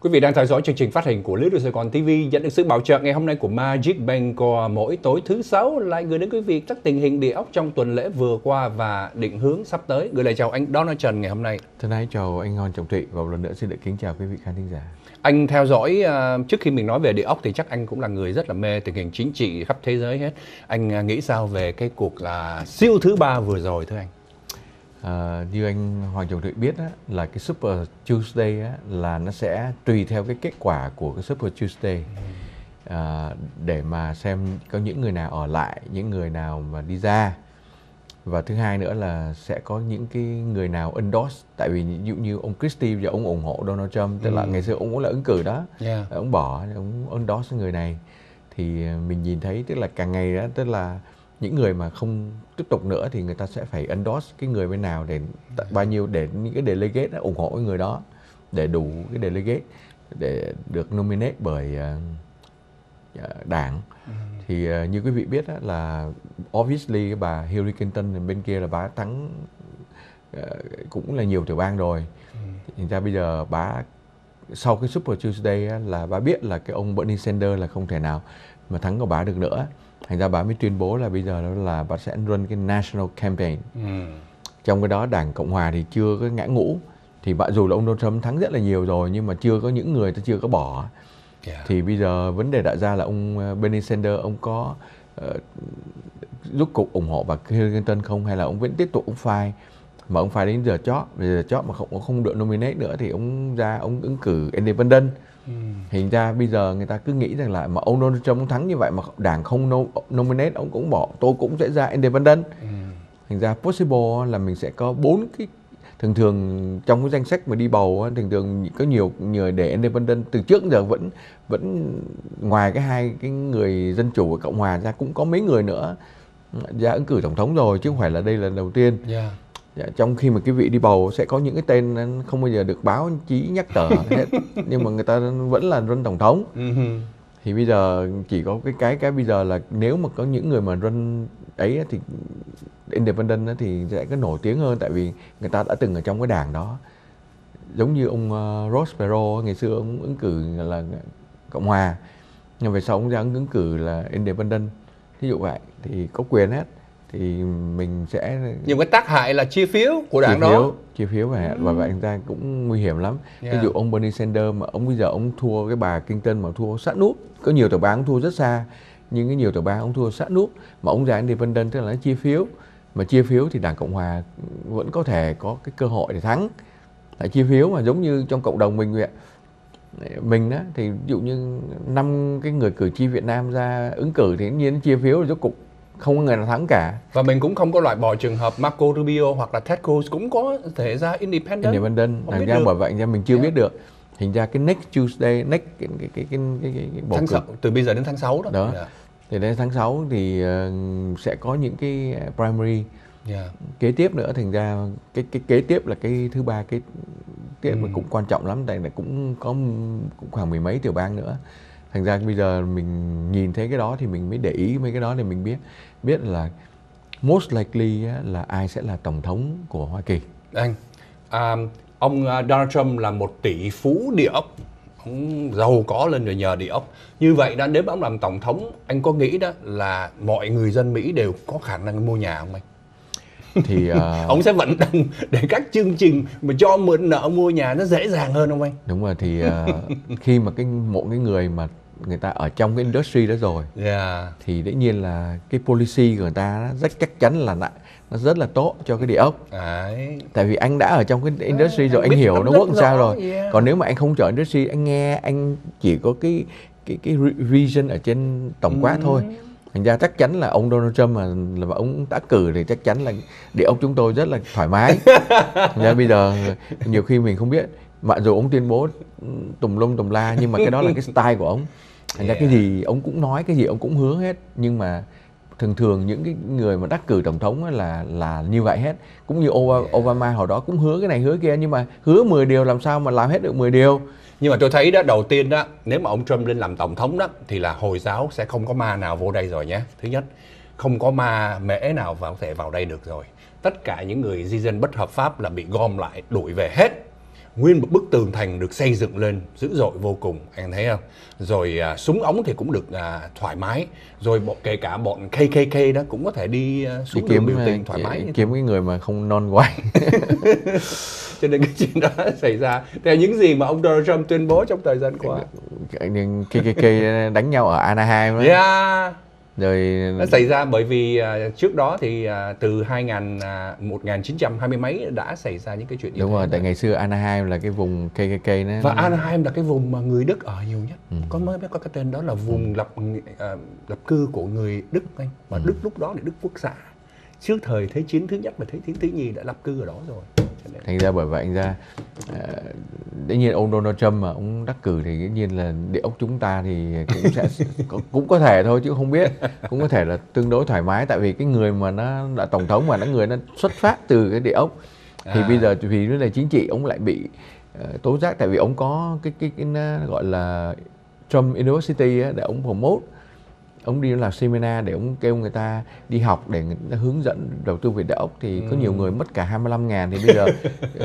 Quý vị đang theo dõi chương trình phát hành của Lưới Đưa Sài Gòn TV dẫn được sự bảo trợ ngày hôm nay của Magic Bangor mỗi tối thứ sáu lại gửi đến quý vị các tình hình địa ốc trong tuần lễ vừa qua và định hướng sắp tới. Gửi lời chào anh Donald Trần ngày hôm nay. Thân ái chào anh Ngon Trọng Thụy và một lần nữa xin được kính chào quý vị khán thính giả. Anh theo dõi à, trước khi mình nói về địa ốc thì chắc anh cũng là người rất là mê tình hình chính trị khắp thế giới hết. Anh à, nghĩ sao về cái cuộc là siêu thứ ba vừa rồi thưa anh? Ờ, như anh Hoàng Trọng Thụy biết á, là cái Super Tuesday á, là nó sẽ tùy theo cái kết quả của cái Super Tuesday à, để mà xem có những người nào ở lại, những người nào mà đi ra và thứ hai nữa là sẽ có những cái người nào endorse tại vì ví dụ như ông Christie và ông ủng hộ Donald Trump tức ừ. là ngày xưa ông cũng là ứng cử đó yeah. ông bỏ ông endorse người này thì mình nhìn thấy tức là càng ngày đó tức là những người mà không tiếp tục nữa thì người ta sẽ phải endorse cái người bên nào để bao nhiêu để những cái delegate đó, ủng hộ cái người đó để đủ cái delegate để được nominate bởi uh, đảng ừ. thì uh, như quý vị biết đó, là obviously bà Hillary Clinton bên kia là bà thắng uh, cũng là nhiều tiểu bang rồi ừ. ra bây giờ bà sau cái Super Tuesday á, là bà biết là cái ông Bernie Sanders là không thể nào mà thắng của bà được nữa thành ra bà mới tuyên bố là bây giờ đó là bà sẽ run cái national campaign ừ. trong cái đó đảng cộng hòa thì chưa có ngã ngũ thì mặc dù là ông Donald Trump thắng rất là nhiều rồi nhưng mà chưa có những người ta chưa có bỏ yeah. thì bây giờ vấn đề đặt ra là ông ờ, Bernie Sanders ông có uh, ờ, cục ủng hộ bà Hillary Clinton không hay là ông vẫn tiếp tục ông phai mà ông phai đến giờ chót giờ chót mà không không được nominate nữa thì ông ra ông ứng cử independent Ừ. Hiện ra bây giờ người ta cứ nghĩ rằng là mà ông Donald Trump thắng như vậy mà đảng không nominate ông cũng bỏ, tôi cũng sẽ ra independent. Ừ. Thành ra possible là mình sẽ có bốn cái thường thường trong cái danh sách mà đi bầu thường thường có nhiều người để independent từ trước giờ vẫn vẫn ngoài cái hai cái người dân chủ và cộng hòa ra cũng có mấy người nữa ra dạ, ứng cử tổng thống rồi chứ không phải là đây là lần đầu tiên. Yeah dạ dạ, trong khi mà cái vị đi bầu sẽ có những cái tên không bao giờ được báo chí nhắc tờ hết nhưng mà người ta vẫn là run tổng thống thì bây giờ chỉ có cái cái cái bây giờ là nếu mà có những người mà run ấy thì independent thì sẽ có nổi tiếng hơn tại vì người ta đã từng ở trong cái đảng đó giống như ông uh, ờ, Ross Perot ngày xưa ông ứng cử là cộng hòa nhưng về sau ông ra ứng cử là independent thí dụ vậy thì có quyền hết thì mình sẽ nhưng cái tác hại là chi phiếu của đảng chi phiếu, đó chi phiếu và và vậy chúng ta cũng nguy hiểm lắm yeah. ví dụ ông Bernie Sanders mà ông bây giờ ông thua cái bà Clinton mà thua sát nút có nhiều tờ báo thua rất xa nhưng cái nhiều tờ báo ông thua sát nút mà ông ra Independent tức là nó chia phiếu mà chia phiếu thì đảng cộng hòa vẫn có thể có cái cơ hội để thắng tại chia phiếu mà giống như trong cộng đồng mình vậy mình á thì ví dụ như năm cái người cử tri Việt Nam ra ứng cử thì nhiên chia phiếu rồi rốt cục không có người nào thắng cả và mình cũng không có loại bỏ trường hợp Marco Rubio hoặc là Ted Cruz cũng có thể ra independent independent không ra bởi vậy ra mình chưa yeah. Dạ. biết được hình ra cái next Tuesday next cái cái cái cái, cái, cái, cái tháng 6, từ bây giờ đến tháng 6 đó, đó. Yeah. Dạ. thì đến tháng 6 thì uh, sẽ có những cái ờ, primary yeah. Dạ. kế tiếp nữa thành ra cái cái kế tiếp là cái thứ ba cái tiếp ừ. cũng quan trọng lắm tại là cũng có cũng khoảng mười mấy tiểu bang nữa thành ra bây giờ mình nhìn thấy cái đó thì mình mới để ý mấy cái đó để mình biết biết là most likely là ai sẽ là tổng thống của Hoa Kỳ anh à, ông à, Donald Trump là một tỷ phú địa ốc ông giàu có lên rồi nhờ địa ốc như vậy đã nếu mà ông làm tổng thống anh có nghĩ đó là mọi người dân Mỹ đều có khả năng mua nhà không anh thì uh... ông sẽ vận động để các chương trình mà cho mượn nợ mua nhà nó dễ dàng hơn không anh đúng rồi thì uh, khi mà cái một cái người mà người ta ở trong cái industry đó rồi yeah. Dạ. thì dĩ nhiên là cái policy của người ta rất chắc chắn là lại nó rất là tốt cho cái địa ốc Đấy. tại vì anh đã ở trong cái industry Đấy, rồi anh, anh hiểu nó work sao rồi yeah. còn nếu mà anh không chọn industry anh nghe anh chỉ có cái cái cái vision ở trên tổng quát ừ. thôi thành ra chắc chắn là ông Donald Trump mà là ông đã cử thì chắc chắn là địa ốc chúng tôi rất là thoải mái nên bây giờ nhiều khi mình không biết mặc dù ông tuyên bố tùm lum tùm la nhưng mà cái đó là cái style của ông thành yeah. cái gì ông cũng nói cái gì ông cũng hứa hết nhưng mà thường thường những cái người mà đắc cử tổng thống là là như vậy hết cũng như Obama hồi đó cũng hứa cái này hứa kia nhưng mà hứa 10 điều làm sao mà làm hết được 10 điều nhưng mà tôi thấy đó đầu tiên đó nếu mà ông Trump lên làm tổng thống đó thì là hồi giáo sẽ không có ma nào vô đây rồi nhé thứ nhất không có ma mễ nào vào có thể vào đây được rồi tất cả những người di dân bất hợp pháp là bị gom lại đuổi về hết nguyên một bức tường thành được xây dựng lên dữ dội vô cùng anh thấy không rồi à, súng ống thì cũng được à, thoải mái rồi bọn kể cả bọn KKK đó cũng có thể đi à, xuống đi kiếm biểu à, tình thoải mái kiếm cái người mà không non quay cho nên cái chuyện đó xảy ra theo những gì mà ông Donald Trump tuyên bố trong thời gian qua KKK đánh nhau ở Anaheim đó. Yeah rồi nó xảy ra bởi vì uh, trước đó thì uh, từ 2000 uh, 1920 mấy đã xảy ra những cái chuyện đúng rồi tại ngày xưa Anaheim là cái vùng KKK nó và nó... Anaheim là cái vùng mà người Đức ở nhiều nhất ừ. có mới có cái tên đó là vùng ừ. lập uh, lập cư của người Đức anh mà ừ. Đức lúc đó là Đức quốc xã trước thời thế chiến thứ nhất và thế chiến thứ nhì đã lập cư ở đó rồi thành ra bởi vậy anh ra uh, tất nhiên ông Donald Trump mà ông đắc cử thì dĩ nhiên là địa ốc chúng ta thì cũng sẽ cũng có thể thôi chứ không biết cũng có thể là tương đối thoải mái tại vì cái người mà nó là tổng thống mà nó người nó xuất phát từ cái địa ốc thì à. bây giờ vì vấn đề chính trị ông lại bị uh, tố giác tại vì ông có cái cái, cái, cái gọi là Trump University á, để ông promote ông đi làm seminar để ông kêu người ta đi học để hướng dẫn đầu tư về đất ốc thì ừ. có nhiều ừ. người mất cả 25 ngàn thì bây giờ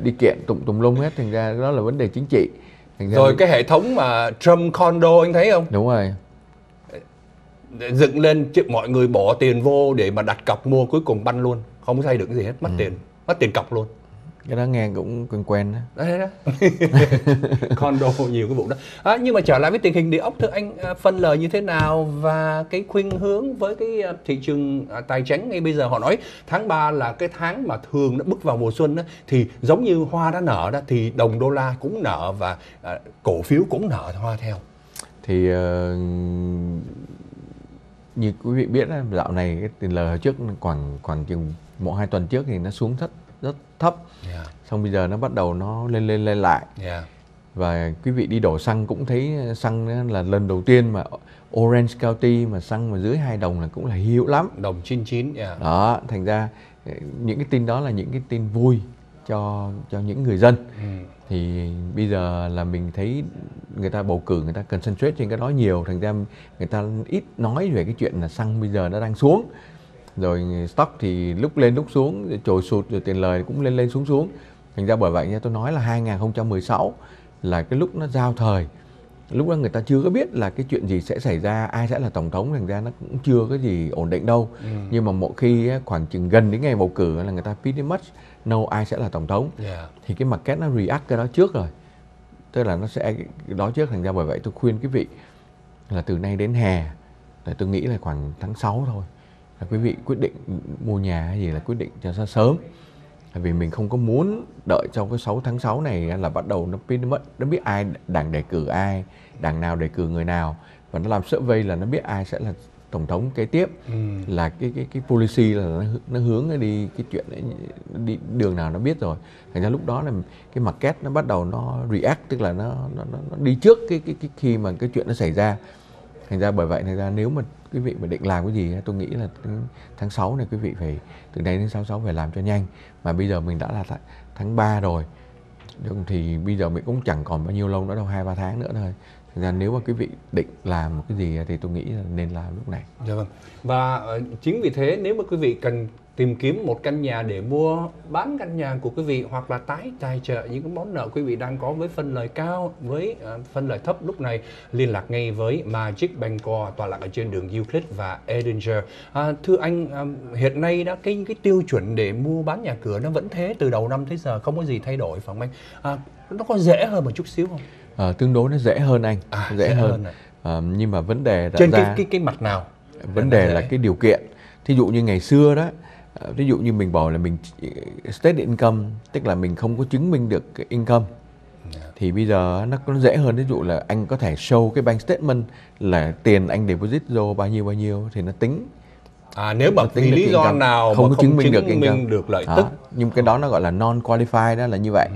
đi kiện tụng tùm lum hết thành ra đó là vấn đề chính trị thành rồi thì... cái hệ thống mà Trump condo anh thấy không đúng rồi dựng lên chứ mọi người bỏ tiền vô để mà đặt cọc mua cuối cùng banh luôn không xây được cái gì hết mất ừ. tiền mất tiền cọc luôn cái đó nghe cũng quen quen đó đấy đó condo nhiều cái vụ đó à, nhưng mà trở lại với tình hình địa ốc thưa anh à, phân lời như thế nào và cái khuynh hướng với cái à, thị trường à, tài chính ngay bây giờ họ nói tháng 3 là cái tháng mà thường nó bước vào mùa xuân đó, thì giống như hoa đã nở đó thì đồng đô la cũng nở và à, cổ phiếu cũng nở hoa theo thì uh, như quý vị biết đó, dạo này cái tiền lời trước khoảng khoảng chừng một hai tuần trước thì nó xuống thấp rất thấp yeah. Dạ. xong bây giờ nó bắt đầu nó lên lên lên lại yeah. Dạ. và quý vị đi đổ xăng cũng thấy ờ, xăng là lần đầu tiên mà Orange County mà xăng mà dưới hai đồng là cũng là hiếu lắm đồng chín yeah. Dạ. đó thành ra ờ, những cái tin đó là những cái tin vui cho cho những người dân ừ. thì bây giờ là mình thấy người ta bầu cử người ta cần concentrate trên cái đó nhiều thành ra người ta ít nói về cái chuyện là xăng bây giờ nó đang xuống rồi stock thì lúc lên lúc xuống trồi sụt rồi tiền lời cũng lên lên xuống xuống thành ra bởi vậy nha tôi nói là 2016 là cái lúc nó giao thời lúc đó người ta chưa có biết là cái chuyện gì sẽ xảy ra ai sẽ là tổng thống thành ra nó cũng chưa có gì ổn định đâu ừ. nhưng mà mỗi khi khoảng chừng gần đến ngày bầu cử là người ta pretty much know ai sẽ là tổng thống yeah. thì cái market nó react cái đó trước rồi tức là nó sẽ đó trước thành ra bởi vậy tôi khuyên quý vị là từ nay đến hè tôi nghĩ là khoảng tháng 6 thôi là quý vị quyết định mua nhà hay gì là quyết định cho nó sớm tại vì mình không có muốn đợi trong cái 6 tháng 6 này là bắt đầu nó biết mất nó biết ai đảng đề cử ai đảng nào đề cử người nào và nó làm vây là nó biết ai sẽ là tổng thống kế tiếp ừ. là cái cái cái policy là nó, nó hướng đi cái chuyện ấy, đi đường nào nó biết rồi thành ra lúc đó là cái market nó bắt đầu nó react tức là nó nó, nó, nó đi trước cái, cái cái khi mà cái chuyện nó xảy ra thành ra bởi vậy thành ra nếu mà quý vị mà định làm cái gì tôi nghĩ là tháng 6 này quý vị phải từ nay đến tháng 6 phải làm cho nhanh mà bây giờ mình đã là tháng 3 rồi thì bây giờ mình cũng chẳng còn bao nhiêu lâu nữa đâu hai ba tháng nữa thôi ra nếu mà quý vị định làm một cái gì thì tôi nghĩ là nên làm lúc này. Dạ vâng. Và ờ, chính vì thế nếu mà quý vị cần tìm kiếm một căn nhà để mua bán căn nhà của quý vị hoặc là tái tài trợ những cái món nợ quý vị đang có với phân lời cao với uh, ờ, phân lời thấp lúc này liên lạc ngay với Magic Bancor tọa lạc ở trên đường Euclid và Edinger. À, thưa anh ờ, hiện nay đã cái cái tiêu chuẩn để mua bán nhà cửa nó vẫn thế từ đầu năm tới giờ không có gì thay đổi phải không anh? À, nó có dễ hơn một chút xíu không? à, tương đối nó dễ hơn anh à, dễ, dễ hơn, hơn à, nhưng mà vấn đề trên ra, cái, cái cái mặt nào vấn đề là cái điều kiện thí dụ như ngày xưa đó ví ờ, dụ như mình bỏ là mình state income tức là mình không có chứng minh được cái income dạ. thì bây giờ nó nó dễ hơn ví dụ là anh có thể show cái bank statement là tiền anh deposit vô bao nhiêu bao nhiêu thì nó tính à nếu mà tính vì lý do nào không mà có chứng minh, chứng được, minh được lợi tức à, nhưng cái đó nó gọi là non qualified đó là như vậy ừ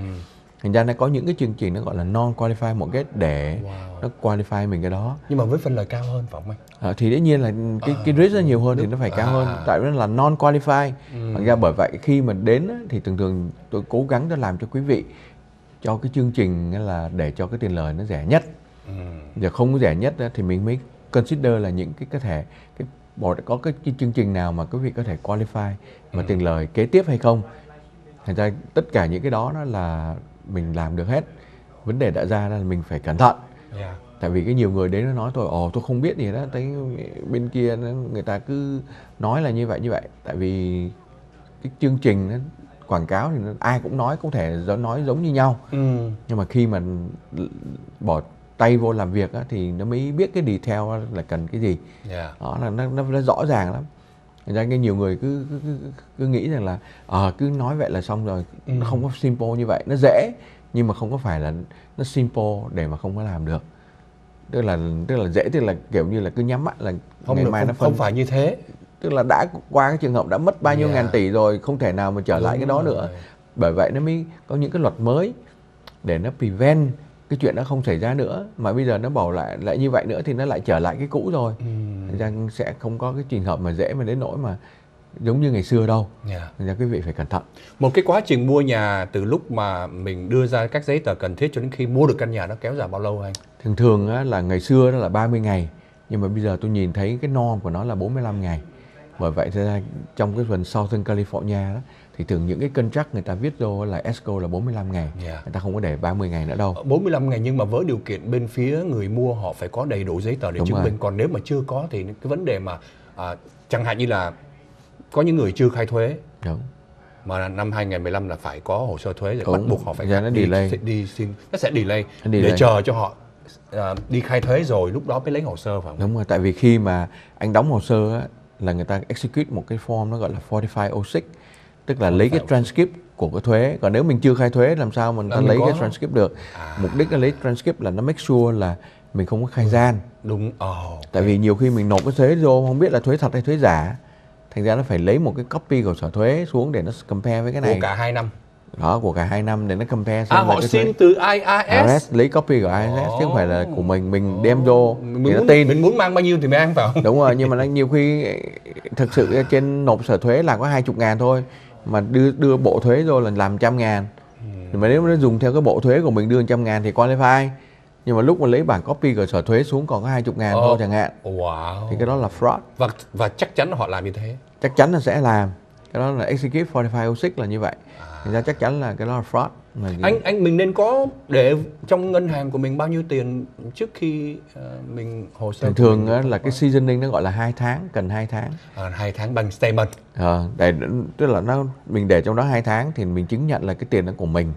thành ra nó có những cái chương trình nó gọi là non qualify một cái để wow. nó qualify mình cái đó nhưng mà với phần lời cao hơn phải không anh à, thì đương nhiên là cái à, cái risk nó nhiều hơn đúng. thì nó phải cao à. hơn tại vì nó là non qualify ừ. thành ra bởi vậy khi mà đến thì thường thường tôi cố gắng để làm cho quý vị cho cái chương trình là để cho cái tiền lời nó rẻ nhất ừ. giờ không rẻ nhất thì mình mới consider là những cái có thể cái bộ có cái, cái chương trình nào mà quý vị có thể qualify mà ừ. tiền lời kế tiếp hay không thành ra tất cả những cái đó nó là mình làm được hết vấn đề đã ra là mình phải cẩn thận yeah. Dạ. tại vì cái nhiều người đến nó nói tôi ồ tôi không biết gì đó thấy bên kia người ta cứ nói là như vậy như vậy tại vì cái chương trình nó quảng cáo thì ai cũng nói cũng thể nói giống như nhau ừ. nhưng mà khi mà bỏ tay vô làm việc á, thì nó mới biết cái detail là cần cái gì yeah. Dạ. đó là nó, nó, nó rõ ràng lắm thành ra cái nhiều người cứ cứ, cứ, cứ nghĩ rằng là à, cứ nói vậy là xong rồi ừ. không có simple như vậy nó dễ nhưng mà không có phải là nó simple để mà không có làm được tức là tức là dễ tức là kiểu như là cứ nhắm mắt là không ngày được, mai không, nó phân. không phải như thế tức là đã qua cái trường hợp đã mất bao nhiêu yeah. Dạ. ngàn tỷ rồi không thể nào mà trở Đúng lại cái đó rồi. nữa bởi vậy nó mới có những cái luật mới để nó prevent cái chuyện nó không xảy ra nữa mà bây giờ nó bỏ lại lại như vậy nữa thì nó lại trở lại cái cũ rồi ừ. rằng sẽ không có cái trường hợp mà dễ mà đến nỗi mà giống như ngày xưa đâu yeah. Dạ. nên quý vị phải cẩn thận một cái quá trình mua nhà từ lúc mà mình đưa ra các giấy tờ cần thiết cho đến khi mua được căn nhà nó kéo dài bao lâu anh thường thường á, là ngày xưa đó là 30 ngày nhưng mà bây giờ tôi nhìn thấy cái norm của nó là 45 ngày bởi vậy ra trong cái phần sau Southern California đó thì thường những cái cân contract người ta viết vô là escrow là 45 ngày yeah. Dạ. người ta không có để 30 ngày nữa đâu 45 ờ, ngày nhưng mà với điều kiện bên phía người mua họ phải có đầy đủ giấy tờ để Đúng chứng rồi. minh còn nếu mà chưa có thì cái vấn đề mà à, chẳng hạn như là có những người chưa khai thuế Đúng mà năm 2015 là phải có hồ sơ thuế rồi bắt buộc họ phải dạ, nó đi, delay. đi xin nó sẽ delay, nó delay để chờ cho họ uh, đi khai thuế rồi lúc đó mới lấy hồ sơ phải không? Đúng rồi, tại vì khi mà anh đóng hồ sơ là người ta execute một cái form nó gọi là 4506 tức là lấy cái oh transcript của cái thuế còn nếu mình chưa khai thuế làm sao mình ta lấy cái transcript được à. mục đích là lấy transcript là nó make sure là mình không có khai ừ. gian đúng oh, tại vì nhiều khi mình nộp cái thuế vô không biết là thuế thật hay thuế giả thành ra nó phải lấy một cái copy của sở thuế xuống để nó compare với cái này của cả hai năm đó của cả hai năm để nó compare à, xem à, họ xin thuế. từ IIS IRS, lấy copy của IIS oh. chứ không phải là của mình mình đem vô mình muốn, tin mình muốn mang bao nhiêu thì mình ăn vào đúng rồi nhưng mà nó nhiều khi thực sự trên nộp sở thuế là có hai chục ngàn thôi mà đưa đưa bộ thuế rồi là làm trăm ngàn ừ. mà nếu nó dùng theo cái bộ thuế của mình đưa trăm ngàn thì qualify nhưng mà lúc mà lấy bản copy của sở thuế xuống còn có hai chục ngàn oh. thôi chẳng hạn wow. thì cái đó là fraud và và chắc chắn họ làm như thế chắc chắn là sẽ làm cái đó là execute 4506 là như vậy à. thì ra chắc chắn là cái đó là fraud mà anh anh mình nên có để trong ngân hàng của mình bao nhiêu tiền trước khi uh, mình hồ sơ thường thường á, là cái seasoning nó gọi là hai tháng cần hai tháng à, hai tháng bằng statement à, để tức là nó mình để trong đó hai tháng thì mình chứng nhận là cái tiền đó của mình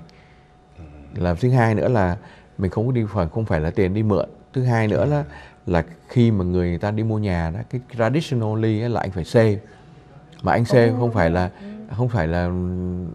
ừ. là thứ hai nữa là mình không có đi phải không phải là tiền đi mượn thứ hai nữa là là khi mà người, người ta đi mua nhà đó cái traditionally là anh phải save mà anh C không phải là không phải là một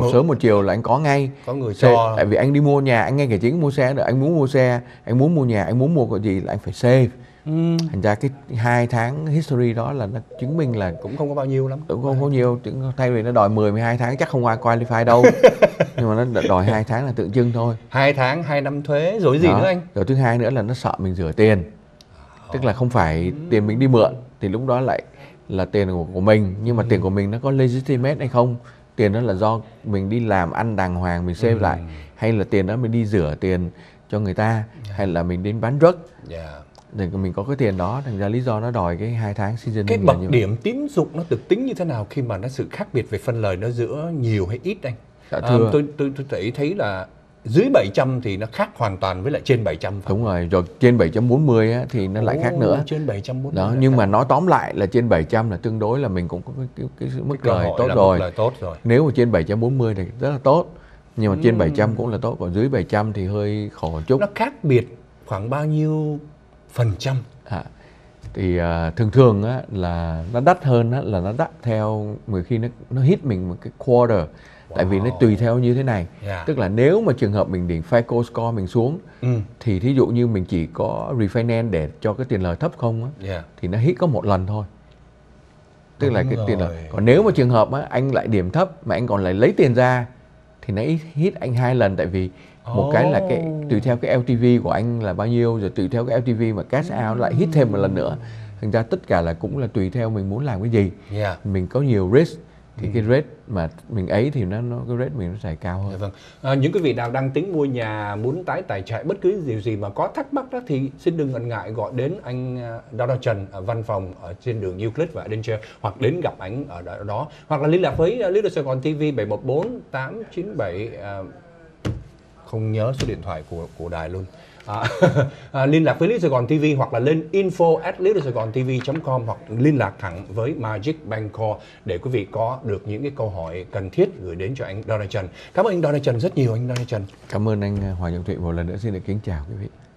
Mũ. sớm một chiều là anh có ngay có người C, cho tại vì anh đi mua nhà anh ngay cả chính mua xe được, anh muốn mua xe anh muốn mua nhà anh muốn mua cái gì là anh phải save Ừ. thành ra cái hai tháng history đó là nó chứng minh là cũng không có bao nhiêu lắm cũng không có nhiều thay vì nó đòi 10 12 tháng chắc không ai qualify đâu nhưng mà nó đòi hai tháng là tượng trưng thôi hai tháng hai năm thuế rồi gì đó. nữa anh rồi thứ hai nữa là nó sợ mình rửa tiền tức là không phải tiền mình đi mượn thì lúc đó lại là tiền của, của mình nhưng mà ừ. tiền của mình nó có legitimate hay không tiền đó là do mình đi làm ăn đàng hoàng mình xem ừ. lại hay là tiền đó mình đi rửa tiền cho người ta ừ. hay là mình đến bán drug yeah. Dạ. để mình có cái tiền đó thành ra lý do nó đòi cái hai tháng season cái bậc điểm tín dụng nó được tính như thế nào khi mà nó sự khác biệt về phân lời nó giữa nhiều hay ít anh dạ, à, à, tôi tôi tôi thấy thấy là dưới 700 thì nó khác hoàn toàn với lại trên 700 phải Đúng rồi, rồi trên 740 á, thì nó Ồ, lại khác nữa. Trên 740. Đó, nhưng mà nói tóm lại là trên 700 là tương đối là mình cũng có cái, cái, cái mức cái lời tốt rồi. lời tốt rồi. Nếu mà trên 740 thì rất là tốt. Nhưng mà trên ừ. 700 cũng là tốt, còn dưới 700 thì hơi khổ một chút. Nó khác biệt khoảng bao nhiêu phần trăm? À, thì uh, thường thường á, là nó đắt hơn á, là nó đắt theo người khi nó nó hit mình một cái quarter tại vì nó tùy theo như thế này yeah. Dạ. tức là nếu mà trường hợp mình đỉnh FICO score mình xuống ừ. thì thí dụ như mình chỉ có refinance để cho cái tiền lời thấp không á yeah. Dạ. thì nó hít có một lần thôi tức Đúng là cái rồi. tiền lời còn nếu mà trường hợp á anh lại điểm thấp mà anh còn lại lấy tiền ra thì nó hít anh hai lần tại vì một oh. cái là cái tùy theo cái LTV của anh là bao nhiêu rồi tùy theo cái LTV mà cash out lại hít thêm một lần nữa thành ra tất cả là cũng là tùy theo mình muốn làm cái gì yeah. Dạ. mình có nhiều risk cái cái ừ. rate mà mình ấy thì nó nó cái rate mình nó sẽ cao hơn. Dạ, vâng. À, những quý vị nào đang tính mua nhà muốn tái tài trợ bất cứ điều gì mà có thắc mắc đó thì xin đừng ngần ngại gọi đến anh à, Đào Đào Trần ở văn phòng ở trên đường Euclid và Adventure hoặc đến gặp ảnh ở đó, đó hoặc là liên lạc với à, Little Sài Gòn TV 714 897 à, không nhớ số điện thoại của của đài luôn à, à, liên lạc với Lý Sài Gòn TV hoặc là lên info at Sài Gòn TV com hoặc liên lạc thẳng với Magic Bank Call để quý vị có được những cái câu hỏi cần thiết gửi đến cho anh Donald Trần. Cảm ơn anh Donald Trần rất nhiều anh Donald Trần. Cảm ơn anh à, Hoàng Trọng Thụy một lần nữa xin được kính chào quý vị.